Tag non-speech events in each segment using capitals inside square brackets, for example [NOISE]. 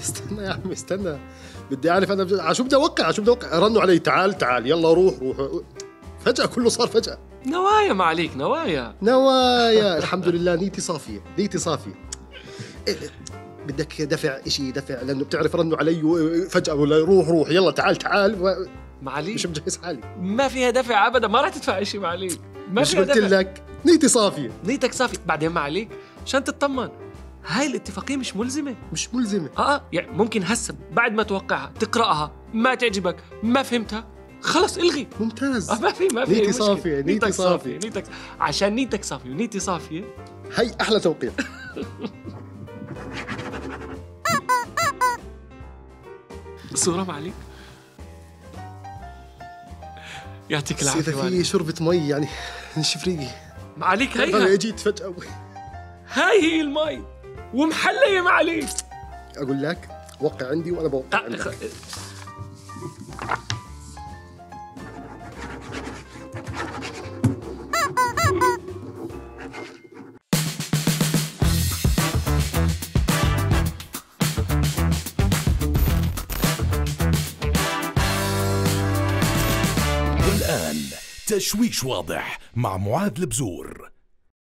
استنى يا عمي استنى بدي اعرف انا على شو بدي اوقع على شو بدي اوقع رنوا علي تعال تعال يلا روح روح فجأة كله صار فجأة نوايا ما عليك نوايا نوايا [LAUGHS] الحمد لله نيتي صافية نيتي صافية بدك دفع شيء دفع لانه بتعرف رنوا علي فجأة ولا روح روح يلا تعال تعال معلي مش مجهز حالي ما فيها دفع ابدا ما راح تدفع شيء معلي ما مش قلت لك نيتي صافية نيتك صافية بعدين معليك عشان تطمن هاي الاتفاقية مش ملزمة مش ملزمة آه،, اه يعني ممكن هسه بعد ما توقعها تقرأها ما تعجبك ما فهمتها خلص الغي ممتاز آه ما في ما في نيتي صافية نيتك نيتي صافية نيتك عشان نيتك صافية ونيتي صافية هي أحلى توقيع صورة [LAUGHS] معلي يعطيك العافية إذا في شربة مي يعني نشف ريقي معليك هي طيب، أنا إجيت فجأة هاي هي المي ما عليك اقول لك وقع عندي وانا بوقع آه، عندك تشويش واضح مع معاذ البزور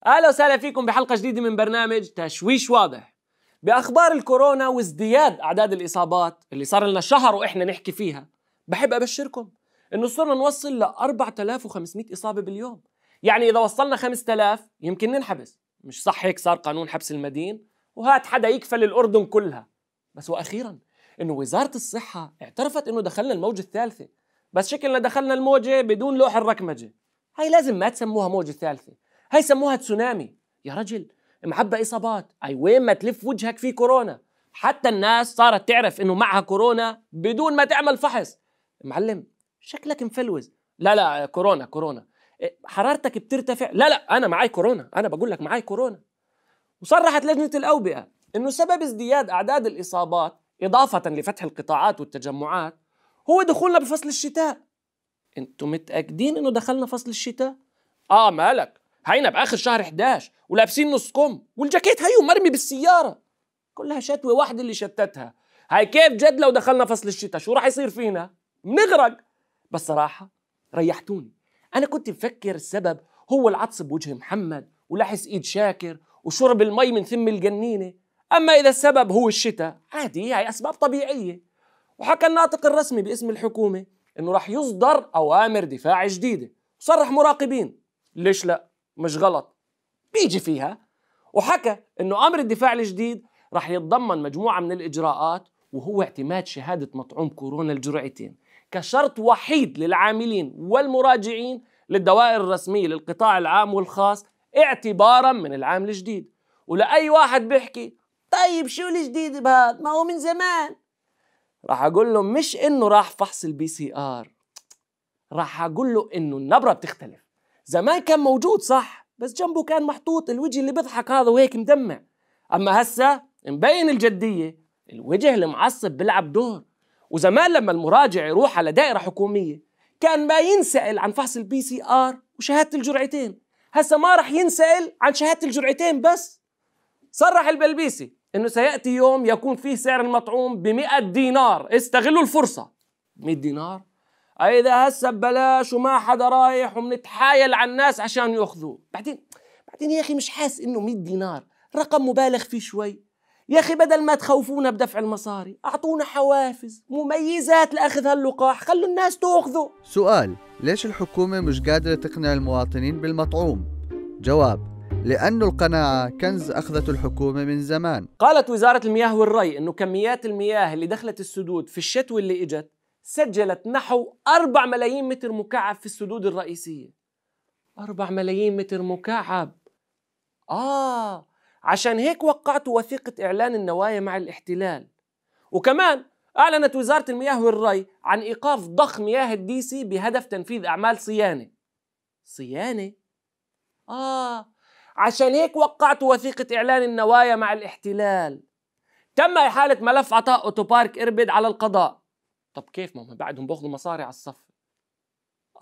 اهلا وسهلا فيكم بحلقه جديده من برنامج تشويش واضح باخبار الكورونا وازدياد اعداد الاصابات اللي صار لنا شهر واحنا نحكي فيها بحب ابشركم انه صرنا نوصل ل 4500 اصابه باليوم يعني اذا وصلنا 5000 يمكن ننحبس مش صح هيك صار قانون حبس المدين وهات حدا يكفل الاردن كلها بس واخيرا انه وزاره الصحه اعترفت انه دخلنا الموجه الثالثه بس شكلنا دخلنا الموجه بدون لوح الركمجه هاي لازم ما تسموها موجه ثالثه هاي سموها تسونامي يا رجل معبى إصابات أي وين ما تلف وجهك في كورونا حتى الناس صارت تعرف إنه معها كورونا بدون ما تعمل فحص معلم شكلك مفلوز لا لا كورونا كورونا حرارتك بترتفع لا لا أنا معي كورونا أنا بقول لك معي كورونا وصرحت لجنة الأوبئة إنه سبب ازدياد أعداد الإصابات إضافة لفتح القطاعات والتجمعات هو دخولنا بفصل الشتاء انتم متأكدين إنه دخلنا فصل الشتاء؟ آه مالك هينا باخر شهر 11 ولابسين نص كم والجاكيت هيو مرمي بالسياره كلها شتوه واحده اللي شتتها هاي كيف جد لو دخلنا فصل الشتاء شو راح يصير فينا بنغرق بس صراحه ريحتوني انا كنت مفكر السبب هو العطس بوجه محمد ولحس ايد شاكر وشرب المي من ثم الجنينه اما اذا السبب هو الشتاء عادي هاي اسباب طبيعيه وحكى الناطق الرسمي باسم الحكومه انه راح يصدر اوامر دفاع جديده صرح مراقبين ليش لا مش غلط بيجي فيها وحكى انه امر الدفاع الجديد رح يتضمن مجموعه من الاجراءات وهو اعتماد شهاده مطعوم كورونا الجرعتين كشرط وحيد للعاملين والمراجعين للدوائر الرسميه للقطاع العام والخاص اعتبارا من العام الجديد ولاي واحد بيحكي طيب شو الجديد بهذا ما هو من زمان راح اقول له مش انه راح فحص البي سي ار راح اقول له انه النبره بتختلف زمان كان موجود صح بس جنبه كان محطوط الوجه اللي بيضحك هذا وهيك مدمع اما هسه مبين الجديه الوجه المعصب بيلعب دور وزمان لما المراجع يروح على دائره حكوميه كان ما ينسال عن فحص البي سي ار وشهاده الجرعتين هسه ما راح ينسال عن شهاده الجرعتين بس صرح البلبيسي انه سياتي يوم يكون فيه سعر المطعوم ب 100 دينار استغلوا الفرصه 100 دينار اذا هسه ببلاش وما حدا رايح وبنتحايل على الناس عشان ياخذوه بعدين بعدين يا اخي مش حاس انه 100 دينار رقم مبالغ فيه شوي يا اخي بدل ما تخوفونا بدفع المصاري اعطونا حوافز مميزات لاخذ هاللقاح خلوا الناس تاخذه سؤال ليش الحكومة مش قادرة تقنع المواطنين بالمطعوم؟ جواب لأن القناعة كنز أخذته الحكومة من زمان قالت وزارة المياه والري أنه كميات المياه اللي دخلت السدود في الشتوى اللي إجت سجلت نحو 4 ملايين متر مكعب في السدود الرئيسية 4 ملايين متر مكعب آه عشان هيك وقعت وثيقة إعلان النوايا مع الاحتلال وكمان أعلنت وزارة المياه والري عن إيقاف ضخ مياه الدي سي بهدف تنفيذ أعمال صيانة صيانة؟ آه عشان هيك وقعت وثيقة إعلان النوايا مع الاحتلال تم إحالة ملف عطاء أوتوبارك إربد على القضاء طب كيف ما هم بعدهم باخذوا مصاري على الصف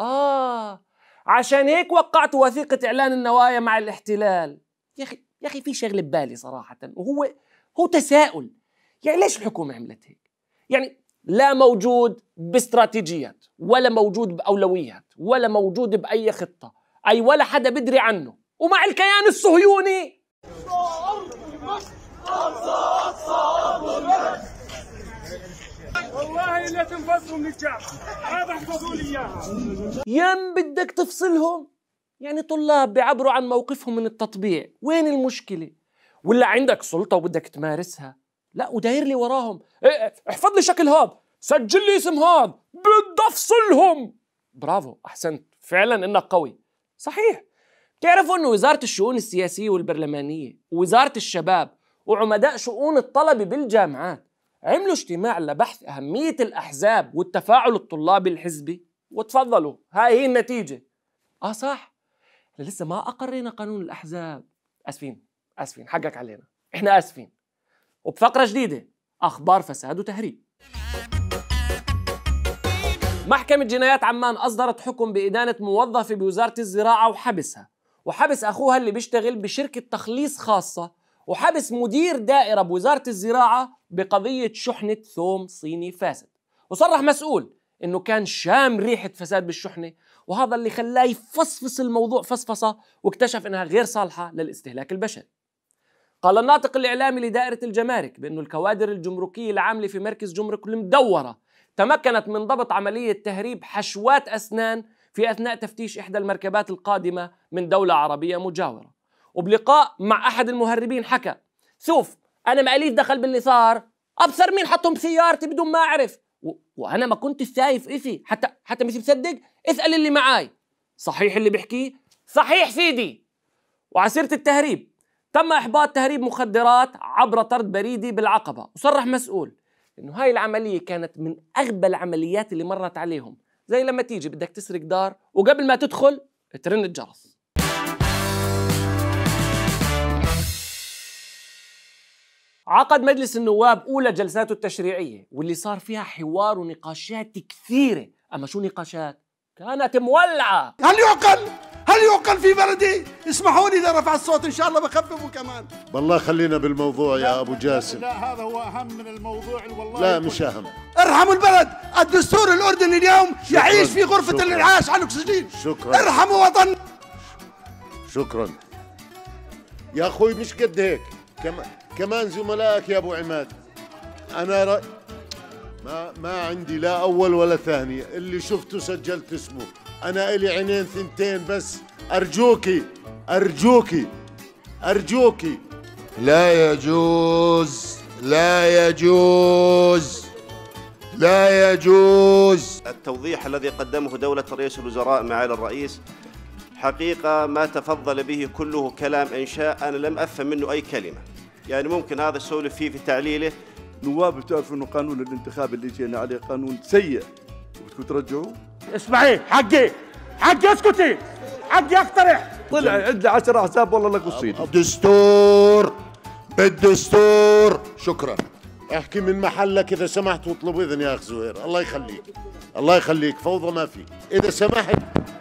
اه عشان هيك وقعت وثيقه اعلان النوايا مع الاحتلال يا اخي يا اخي في شغله ببالي صراحه وهو هو تساؤل يعني ليش الحكومه عملت هيك يعني لا موجود باستراتيجيات ولا موجود باولويات ولا موجود باي خطه اي ولا حدا بدري عنه ومع الكيان الصهيوني اللي تنفصلوا من الجامعة هذا احفظوا لي اياها يم بدك تفصلهم يعني طلاب بيعبروا عن موقفهم من التطبيع وين المشكلة ولا عندك سلطة وبدك تمارسها لا وداير لي وراهم إيه، إيه، احفظ لي شكل هاد سجل لي اسم هاد بدي افصلهم برافو احسنت فعلا انك قوي صحيح تعرفوا انه وزارة الشؤون السياسية والبرلمانية ووزارة الشباب وعمداء شؤون الطلبة بالجامعات عملوا اجتماع لبحث أهمية الأحزاب والتفاعل الطلابي الحزبي وتفضلوا هاي هي النتيجة آه صح احنا لسه ما أقرينا قانون الأحزاب آسفين آسفين حقك علينا احنا آسفين وبفقرة جديدة أخبار فساد وتهريب محكمة جنايات عمان أصدرت حكم بإدانة موظفة بوزارة الزراعة وحبسها وحبس أخوها اللي بيشتغل بشركة تخليص خاصة وحبس مدير دائرة بوزارة الزراعة بقضية شحنة ثوم صيني فاسد وصرح مسؤول انه كان شام ريحة فساد بالشحنة وهذا اللي خلاه يفصفص الموضوع فصفصة واكتشف انها غير صالحة للاستهلاك البشري قال الناطق الإعلامي لدائرة الجمارك بأن الكوادر الجمركية العاملة في مركز جمرك المدورة تمكنت من ضبط عملية تهريب حشوات أسنان في أثناء تفتيش إحدى المركبات القادمة من دولة عربية مجاورة وبلقاء مع احد المهربين حكى شوف انا ماليش دخل باللي صار ابصر مين حطهم بسيارتي بدون ما اعرف و... وانا ما كنت شايف اشي حتى حتى مش مصدق اسال اللي معاي صحيح اللي بحكيه صحيح سيدي وعسيره التهريب تم احباط تهريب مخدرات عبر طرد بريدي بالعقبه وصرح مسؤول انه هاي العمليه كانت من اغبى العمليات اللي مرت عليهم زي لما تيجي بدك تسرق دار وقبل ما تدخل ترن الجرس عقد مجلس النواب أولى جلساته التشريعية واللي صار فيها حوار ونقاشات كثيرة أما شو نقاشات؟ كانت مولعة هل يعقل؟ هل يعقل في بلدي؟ اسمحوا لي إذا رفع الصوت إن شاء الله بخففه كمان والله خلينا بالموضوع يا أبو جاسم لا, هذا هو أهم من الموضوع والله لا مش أهم ارحموا البلد الدستور الأردني اليوم شكراً يعيش في غرفة الإنعاش على الأكسجين شكرا ارحموا وطن شكرا يا أخوي مش قد هيك كمان كمان زملائك يا ابو عماد انا رأ... ما ما عندي لا اول ولا ثانيه اللي شفته سجلت اسمه انا الي عينين ثنتين بس ارجوكي ارجوكي ارجوكي لا يجوز لا يجوز لا يجوز التوضيح الذي قدمه دولة رئيس الوزراء معالي الرئيس حقيقة ما تفضل به كله كلام إنشاء أنا لم أفهم منه أي كلمة يعني ممكن هذا السولف فيه في تعليله نواب بتعرفوا انه قانون الانتخاب اللي جينا عليه قانون سيء وبدكم ترجعوه اسمعي حقي حقي اسكتي حقي اقترح طلع عندنا 10 احزاب والله لك وصيد الدستور بالدستور شكرا احكي من محلك اذا سمحت واطلب اذن يا اخ زهير الله يخليك الله يخليك فوضى ما في اذا سمحت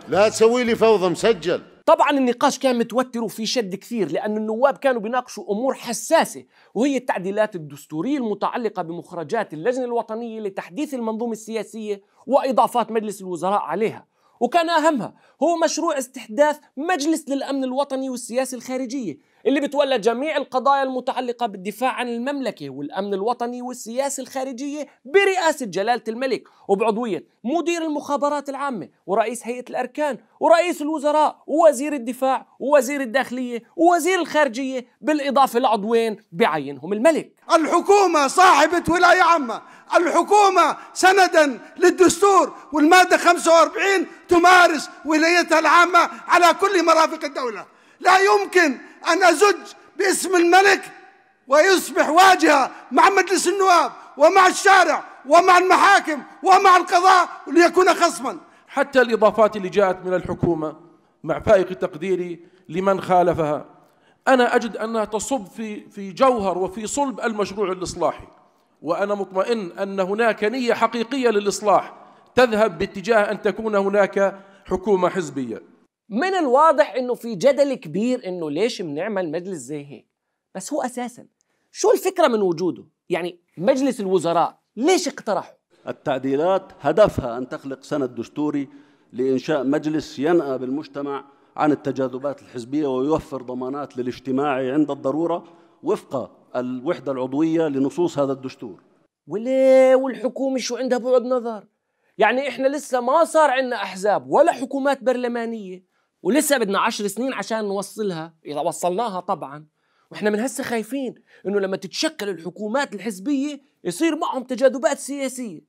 لا تسوي لي فوضى مسجل طبعا النقاش كان متوتر وفي شد كثير لأن النواب كانوا بيناقشوا أمور حساسة وهي التعديلات الدستورية المتعلقة بمخرجات اللجنة الوطنية لتحديث المنظومة السياسية وإضافات مجلس الوزراء عليها وكان أهمها هو مشروع استحداث مجلس للأمن الوطني والسياسة الخارجية اللي بتولى جميع القضايا المتعلقة بالدفاع عن المملكة والأمن الوطني والسياسة الخارجية برئاسة جلالة الملك وبعضوية مدير المخابرات العامة ورئيس هيئة الأركان ورئيس الوزراء ووزير الدفاع ووزير الداخلية ووزير الخارجية بالإضافة لعضوين بعينهم الملك الحكومة صاحبة ولاية عامة الحكومة سندا للدستور والمادة 45 تمارس ولايتها العامة على كل مرافق الدولة لا يمكن أن أزج باسم الملك ويصبح واجهة مع مجلس النواب ومع الشارع ومع المحاكم ومع القضاء ليكون خصما حتى الإضافات اللي جاءت من الحكومة مع فائق تقديري لمن خالفها أنا أجد أنها تصب في في جوهر وفي صلب المشروع الإصلاحي وأنا مطمئن أن هناك نية حقيقية للإصلاح تذهب باتجاه أن تكون هناك حكومة حزبية من الواضح انه في جدل كبير انه ليش بنعمل مجلس زي هيك بس هو اساسا شو الفكره من وجوده يعني مجلس الوزراء ليش اقترحه التعديلات هدفها ان تخلق سند دستوري لانشاء مجلس ينأى بالمجتمع عن التجاذبات الحزبيه ويوفر ضمانات للاجتماع عند الضروره وفق الوحده العضويه لنصوص هذا الدستور وليه والحكومه شو عندها بعد نظر يعني احنا لسه ما صار عندنا احزاب ولا حكومات برلمانيه ولسه بدنا عشر سنين عشان نوصلها اذا وصلناها طبعا واحنا من هسه خايفين انه لما تتشكل الحكومات الحزبيه يصير معهم تجاذبات سياسيه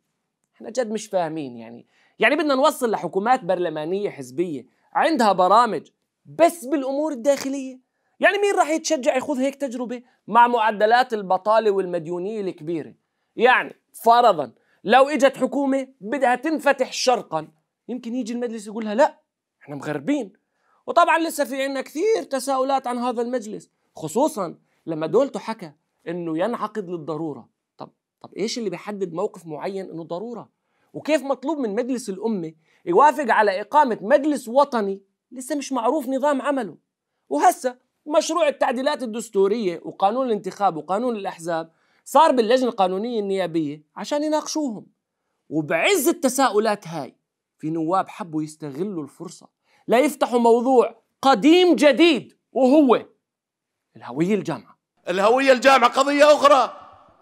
احنا جد مش فاهمين يعني يعني بدنا نوصل لحكومات برلمانيه حزبيه عندها برامج بس بالامور الداخليه يعني مين راح يتشجع يخوض هيك تجربه مع معدلات البطاله والمديونيه الكبيره يعني فرضا لو اجت حكومه بدها تنفتح شرقا يمكن يجي المجلس يقولها لا احنا مغربين وطبعا لسه في عنا كثير تساؤلات عن هذا المجلس خصوصا لما دولته حكى انه ينعقد للضروره طب طب ايش اللي بيحدد موقف معين انه ضروره وكيف مطلوب من مجلس الامه يوافق على اقامه مجلس وطني لسه مش معروف نظام عمله وهسه مشروع التعديلات الدستوريه وقانون الانتخاب وقانون الاحزاب صار باللجنه القانونيه النيابيه عشان يناقشوهم وبعز التساؤلات هاي في نواب حبوا يستغلوا الفرصه لا يفتحوا موضوع قديم جديد وهو الهوية الجامعة الهوية الجامعة قضية أخرى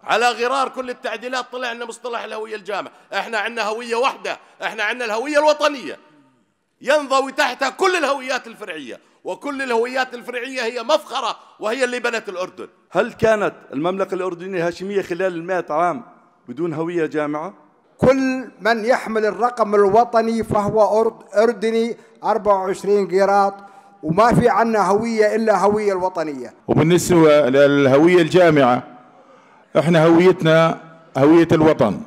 على غرار كل التعديلات طلع لنا مصطلح الهوية الجامعة احنا عندنا هوية واحدة احنا عندنا الهوية الوطنية ينضوي تحتها كل الهويات الفرعية وكل الهويات الفرعية هي مفخرة وهي اللي بنت الأردن هل كانت المملكة الأردنية الهاشمية خلال المائة عام بدون هوية جامعة؟ كل من يحمل الرقم الوطني فهو أردني 24 قيراط وما في عنا هوية إلا هوية الوطنية وبالنسبة للهوية الجامعة احنا هويتنا هوية الوطن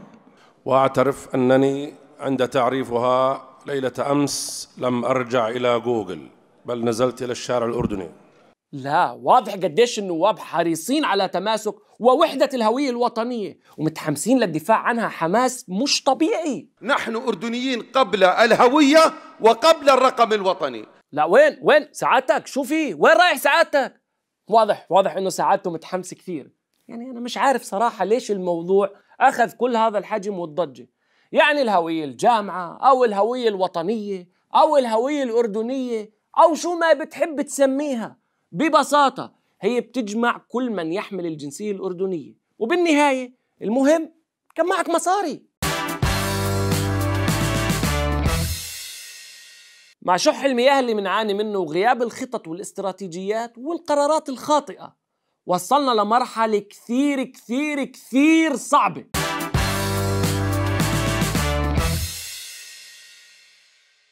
وأعترف أنني عند تعريفها ليلة أمس لم أرجع إلى جوجل بل نزلت إلى الشارع الأردني لا واضح قديش النواب حريصين على تماسك ووحدة الهوية الوطنية ومتحمسين للدفاع عنها حماس مش طبيعي نحن أردنيين قبل الهوية وقبل الرقم الوطني لا وين وين سعادتك شو في وين رايح سعادتك واضح واضح انه سعادته متحمس كثير يعني انا مش عارف صراحه ليش الموضوع اخذ كل هذا الحجم والضجه يعني الهويه الجامعه او الهويه الوطنيه او الهويه الاردنيه او شو ما بتحب تسميها ببساطه هي بتجمع كل من يحمل الجنسية الأردنية وبالنهاية المهم كان معك مصاري مع شح المياه اللي بنعاني منه وغياب الخطط والاستراتيجيات والقرارات الخاطئة وصلنا لمرحلة كثير كثير كثير صعبة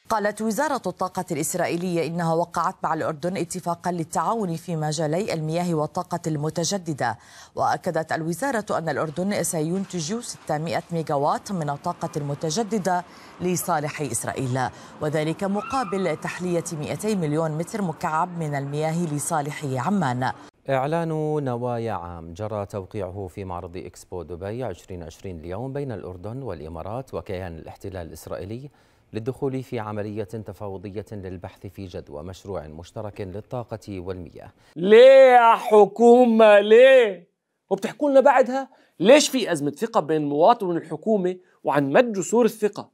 قالت وزارة الطاقة الإسرائيلية إنها وقعت مع الأردن اتفاقا للتعاون في مجالي المياه والطاقة المتجددة وأكدت الوزارة أن الأردن سينتج 600 ميجاوات من الطاقة المتجددة لصالح إسرائيل وذلك مقابل تحلية 200 مليون متر مكعب من المياه لصالح عمان إعلان نوايا عام جرى توقيعه في معرض إكسبو دبي 2020 اليوم بين الأردن والإمارات وكيان الاحتلال الإسرائيلي للدخول في عملية تفاوضية للبحث في جدوى مشروع مشترك للطاقة والمياه ليه يا حكومة ليه؟ وبتحكوا لنا بعدها ليش في أزمة ثقة بين المواطن والحكومة وعن مد جسور الثقة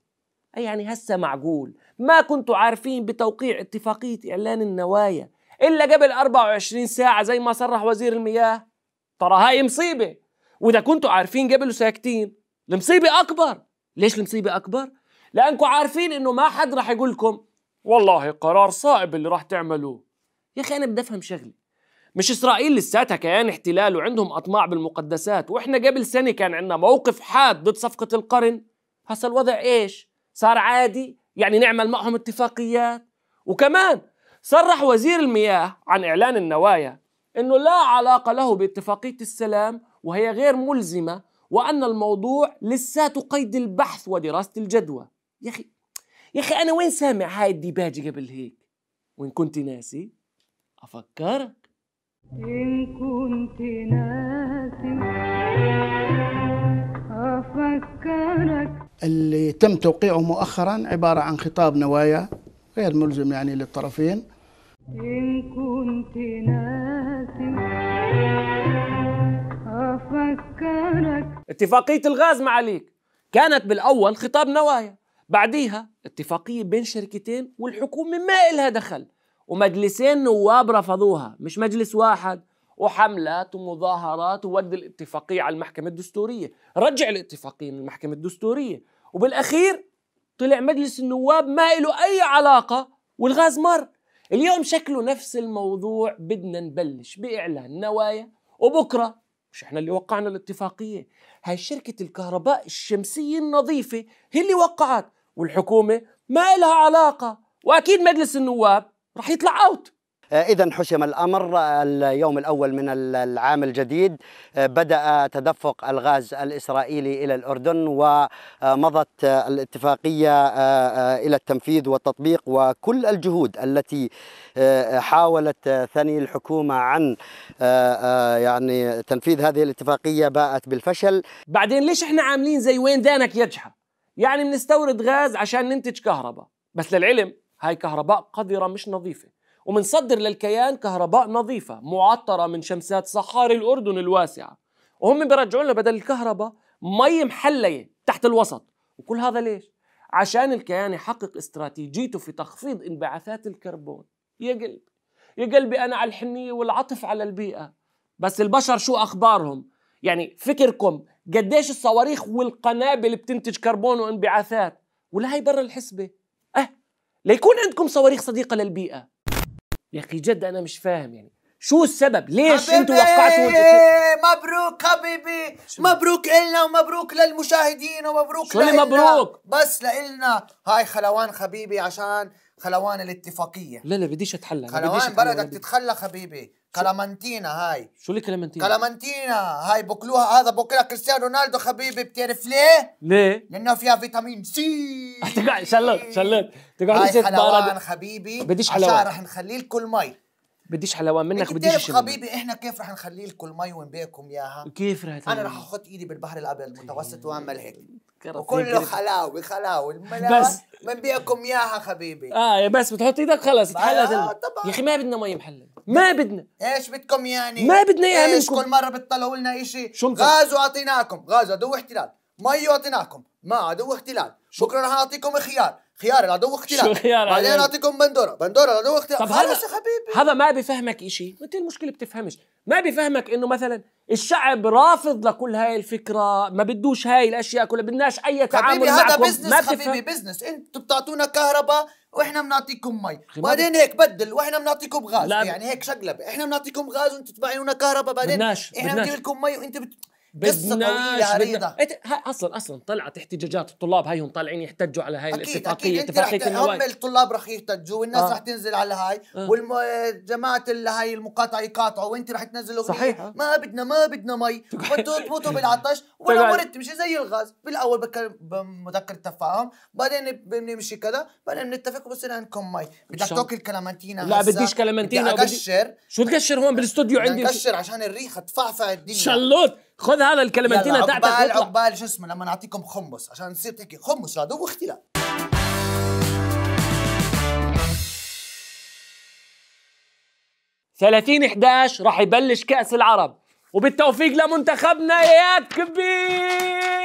أي يعني هسه معقول ما كنتوا عارفين بتوقيع اتفاقية إعلان النوايا إلا قبل 24 ساعة زي ما صرح وزير المياه ترى هاي مصيبة وإذا كنتوا عارفين قبل وساكتين المصيبة أكبر ليش المصيبة أكبر؟ لانكم عارفين انه ما حد راح يقول لكم والله قرار صائب اللي راح تعملوه يا اخي انا بدي افهم شغله مش اسرائيل لساتها كيان احتلال وعندهم اطماع بالمقدسات واحنا قبل سنه كان عندنا موقف حاد ضد صفقه القرن هسا الوضع ايش صار عادي يعني نعمل معهم اتفاقيات وكمان صرح وزير المياه عن اعلان النوايا انه لا علاقه له باتفاقيه السلام وهي غير ملزمه وان الموضوع لساته قيد البحث ودراسه الجدوى يا اخي يا اخي انا وين سامع هاي الديباجه قبل هيك وان كنت ناسي افكرك ان كنت ناسي افكرك اللي تم توقيعه مؤخرا عباره عن خطاب نوايا غير ملزم يعني للطرفين إن كنت ناسي أفكرك اتفاقية الغاز معاليك كانت بالأول خطاب نوايا بعديها اتفاقية بين شركتين والحكومة ما إلها دخل ومجلسين نواب رفضوها مش مجلس واحد وحملات ومظاهرات وود الاتفاقية على المحكمة الدستورية رجع الاتفاقية من المحكمة الدستورية وبالأخير طلع مجلس النواب ما له أي علاقة والغاز مر اليوم شكله نفس الموضوع بدنا نبلش بإعلان نوايا وبكرة مش احنا اللي وقعنا الاتفاقية هاي شركة الكهرباء الشمسية النظيفة هي اللي وقعت والحكومه ما لها علاقه واكيد مجلس النواب رح يطلع اوت آه، إذا حسم الأمر آه، اليوم الأول من العام الجديد آه، بدأ تدفق الغاز الإسرائيلي إلى الأردن ومضت الاتفاقية إلى التنفيذ والتطبيق وكل الجهود التي حاولت ثني الحكومة عن يعني تنفيذ هذه الاتفاقية باءت بالفشل بعدين ليش احنا عاملين زي وين دانك يجحى يعني بنستورد غاز عشان ننتج كهرباء بس للعلم هاي كهرباء قذرة مش نظيفة ومنصدر للكيان كهرباء نظيفة معطرة من شمسات صحار الأردن الواسعة وهم بيرجعوا لنا بدل الكهرباء مي محلية تحت الوسط وكل هذا ليش؟ عشان الكيان يحقق استراتيجيته في تخفيض انبعاثات الكربون يا قلبي يا قلبي أنا على الحنية والعطف على البيئة بس البشر شو أخبارهم؟ يعني فكركم قديش الصواريخ والقنابل بتنتج كربون وانبعاثات ولا هي برا الحسبة أه ليكون عندكم صواريخ صديقة للبيئة يا أخي جد أنا مش فاهم يعني شو السبب ليش انتوا وقعتوا مبروك حبيبي مبروك إلنا ومبروك للمشاهدين ومبروك شو اللي مبروك بس لإلنا هاي خلوان حبيبي عشان خلوان الاتفاقية لا لا بديش اتحلى خلوان بلدك تتخلى حبيبي كلامنتينا هاي شو اللي كلامنتينا؟ كلامنتينا هاي بكلوها هذا بكلها كريستيانو رونالدو حبيبي بتعرف ليه؟ ليه؟ لانه فيها فيتامين سي [LAUGHS] تقعد شلت شلت تقعد هاي حلوان حبيبي بديش حلوان عشان رح نخلي لكم المي بديش حلوان منك بديش شيء حبيبي احنا كيف رح نخلي لكم المي ونبيعكم اياها كيف رح انا رح احط ايدي بالبحر الابيض المتوسط واعمل هيك وكله خلاوي خلاوي بس بنبيعكم اياها حبيبي اه بس بتحط ايدك خلص تحلت آه طبعا يا اخي ما بدنا مي محلل ما بدنا ايش بدكم يعني ما بدنا اياها منكم ايش كل مره بتطلعوا لنا شيء غاز واعطيناكم غاز عدو احتلال مي واعطيناكم ما عدو احتلال شكرا رح اعطيكم خيار خيار العدو اختلاف شو خيار بعدين اعطيكم بندوره بندوره العدو اختلاف طب خلص يا حبيبي هذا ما بيفهمك شيء انت المشكله بتفهمش ما بيفهمك انه مثلا الشعب رافض لكل هاي الفكره ما بدوش هاي الاشياء كلها بدناش اي تعامل حبيبي هذا معكم. بزنس ما بتفهم. حبيبي بزنس انتوا بتعطونا كهرباء واحنا بنعطيكم مي بعدين هيك بدل واحنا بنعطيكم غاز لا يعني هيك شقلبه احنا بنعطيكم غاز وانتوا تبعيونا كهرباء بعدين بدناش. احنا بنجيب لكم مي وانت بت... قصه طويله عريضه بدنا... اصلا اصلا طلعت احتجاجات الطلاب هيهم طالعين يحتجوا على هاي أكيد الاتفاقيه أكيد اتفاقيه النواب هم الطلاب رح يحتجوا والناس آه. رح تنزل على هاي آه. والجماعه اللي هاي المقاطعه يقاطعوا وانت رح تنزل اغنيه صحيح ما بدنا ما بدنا مي بتموتوا [LAUGHS] بالعطش ولا تمشي مش زي الغاز بالاول بكلم بمذكر التفاهم بعدين بنمشي كذا بعدين بنتفق وبصير عندكم مي بدك تاكل كلامنتينا لا بديش كلامنتينا بدي اقشر شو تقشر هون بالاستوديو عندي اقشر عشان الريحه تفعفع الدنيا شلوت خذ هذا الكلمنتينه تاعتك عقبال عقبال شو اسمه لما نعطيكم خمس عشان تصير تحكي خمس هذا اختلاف ثلاثين 11 راح يبلش كأس العرب وبالتوفيق لمنتخبنا يا كبير